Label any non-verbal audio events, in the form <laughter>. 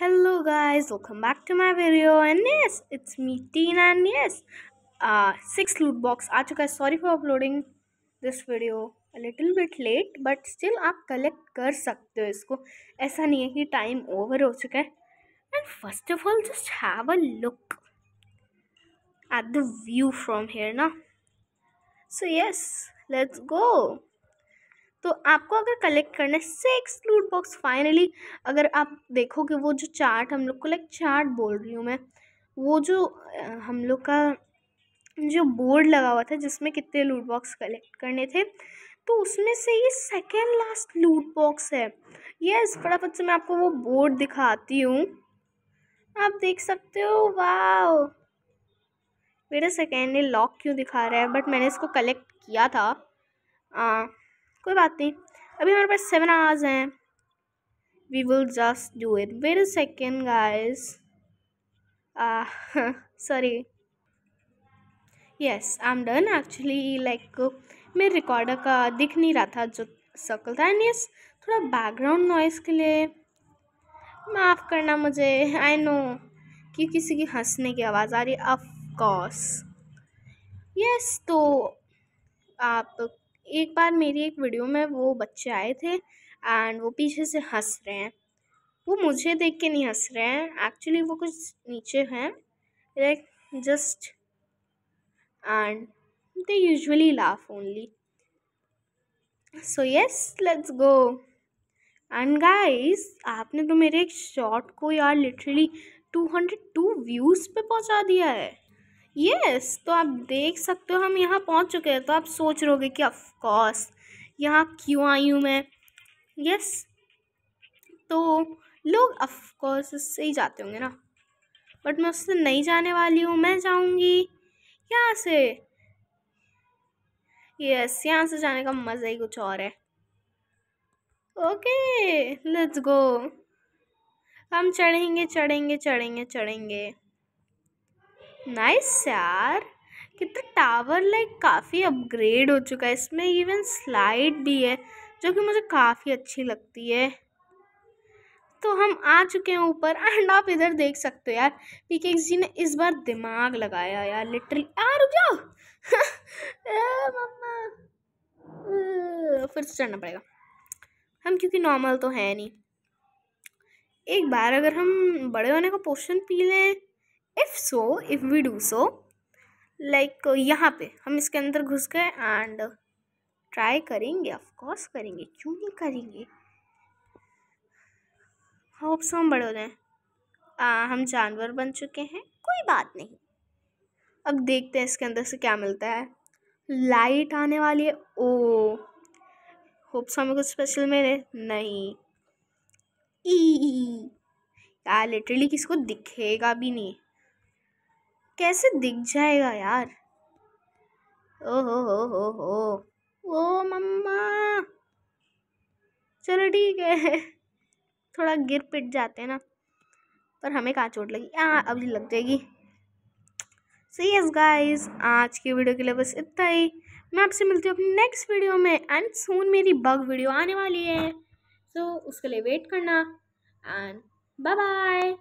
hello guys welcome back to my video and yes it's me Tina and yes uh, six loot box आ चुका है sorry for uploading this video a little bit late but still आप collect कर सकते हो इसको ऐसा नहीं है कि time over हो चुका है and first of all just have a look at the view from here ना so yes let's go तो आपको अगर कलेक्ट करना है सिक्स लूट बॉक्स फाइनली अगर आप देखोगे वो जो चार्ट हम लोग को लाइक चार्ट बोल रही हूँ मैं वो जो हम लोग का जो बोर्ड लगा हुआ था जिसमें कितने लूट बॉक्स कलेक्ट करने थे तो उसमें से ये सेकेंड लास्ट लूट बॉक्स है यस फटाफट से मैं आपको वो बोर्ड दिखाती हूँ आप देख सकते हो वाह मेरा सेकेंड ये लॉक क्यों दिखा रहा है बट मैंने इसको कलेक्ट किया था आ, हाँ। कोई बात नहीं अभी हमारे पास सेवन आवर्स हैं we will just do it wait a second guys sorry yes I am done actually like मेरे रिकॉर्डर का दिख नहीं रहा था जो सर्कल था एंड यस थोड़ा बैकग्राउंड नॉइस के लिए माफ़ करना मुझे आई नो कि किसी की हंसने की आवाज़ आ रही है ऑफ कोर्स यस तो आप एक बार मेरी एक वीडियो में वो बच्चे आए थे एंड वो पीछे से हंस रहे हैं वो मुझे देख के नहीं हंस रहे हैं एक्चुअली वो कुछ नीचे हैं like just and they usually laugh only so yes let's go and guys आपने तो मेरे एक शॉर्ट को यार literally two hundred two views पे पहुंचा दिया है यस yes, तो आप देख सकते हो हम यहाँ पहुँच चुके हैं तो आप सोच रहोगे कि ऑफकोर्स यहाँ क्यों आई हूँ मैं यस yes, तो लोग ऑफकोर्स उससे ही जाते होंगे ना बट मैं उससे नहीं जाने वाली हूँ मैं जाऊँगी यहाँ से यस यहाँ से जाने का मज़ा ही कुछ और है ओके लेट्स गो हम चढ़ेंगे चढ़ेंगे चढ़ेंगे चढ़ेंगे नाइस यार कितना टावर लाइक काफ़ी अपग्रेड हो चुका है इसमें इवन स्लाइड भी है जो कि मुझे काफ़ी अच्छी लगती है तो हम आ चुके हैं ऊपर एंड <laughs> आप इधर देख सकते हो यार पी जी ने इस बार दिमाग लगाया यार लिटरली यार रुक जाओ <laughs> मम्मा फिर से चढ़ना पड़ेगा हम क्योंकि नॉर्मल तो है नहीं एक बार अगर हम बड़े होने का पोषण पी लें if so if we do so like यहाँ पे हम इसके अंदर घुस गए एंड ट्राई uh, करेंगे ऑफकोर्स करेंगे क्यों नहीं करेंगे होप्स हम बड़े हो जाए हम जानवर बन चुके हैं कोई बात नहीं अब देखते हैं इसके अंदर से क्या मिलता है लाइट आने वाली है ओ oh, होप्स हमें कुछ स्पेशल मिले नहीं ई लिटरली किसको दिखेगा भी नहीं कैसे दिख जाएगा यार ओहो हो हो हो ओ मम्मा चलो ठीक है थोड़ा गिर पिट जाते हैं ना पर हमें कहाँ चोट लगी हाँ अभी लग जाएगी सो यस गाइस आज की वीडियो के लिए बस इतना ही मैं आपसे मिलती हूँ अपनी नेक्स्ट वीडियो में एंड सून मेरी बग वीडियो आने वाली है सो so, उसके लिए वेट करना एंड बाय बाय